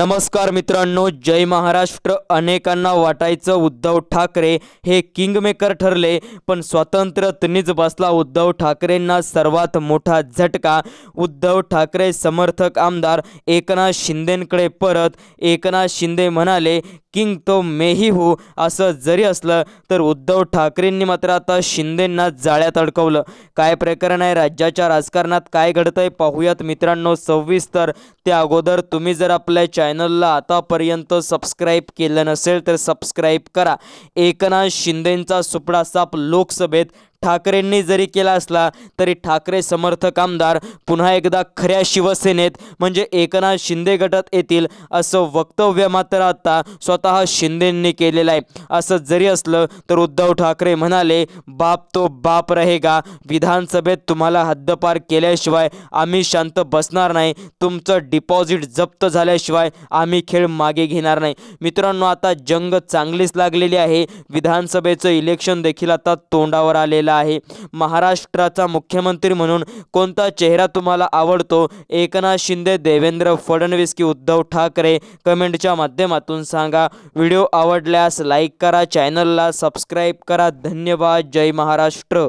नमस्कार मित्रांनो जय महाराष्ट्र अनेकांना वाटायचं उद्धव ठाकरे हे किंगमेकर ठरले पण त्यांनीच बसला उद्धव ठाकरेंना सर्वात मोठा झटका उद्धव ठाकरे समर्थक आमदार एकनाथ शिंदेंकडे परत एकनाथ शिंदे म्हणाले किंग तो मेही हो असं जरी असलं तर उद्धव ठाकरेंनी मात्र आता शिंदेंना जाळ्यात अडकवलं काय प्रकरण आहे राज्याच्या राजकारणात काय घडतंय पाहूयात मित्रांनो सव्वीस तर त्या अगोदर तुम्ही जर आपल्या चॅनलला आतापर्यंत सबस्क्राईब केलं नसेल तर सबस्क्राईब करा एकनाथ शिंदेंचा सुपडा साप लोकसभेत ठाकरेंनी जरी केला असला तरी ठाकरे समर्थक आमदार पुन्हा एकदा खऱ्या शिवसेनेत म्हणजे एकनाथ शिंदे गटात येतील असं वक्तव्य मात्र आता स्वतः शिंदेंनी केलेलं आहे असं जरी असलं तर उद्धव ठाकरे म्हणाले बाप तो बाप रहेगा विधानसभेत तुम्हाला हद्दपार केल्याशिवाय आम्ही शांत बसणार नाही तुमचं डिपॉझिट जप्त झाल्याशिवाय आम्ही खेळ मागे घेणार नाही मित्रांनो आता जंग चांगलीच लागलेली आहे विधानसभेचं इलेक्शन देखील आता तोंडावर आलेलं केलेला आहे महाराष्ट्राचा मुख्यमंत्री म्हणून कोणता चेहरा तुम्हाला आवडतो एकनाथ शिंदे देवेंद्र फडणवीस की उद्धव ठाकरे कमेंटच्या माध्यमातून सांगा व्हिडिओ आवडल्यास लाईक करा चॅनलला सबस्क्राईब करा धन्यवाद जय महाराष्ट्र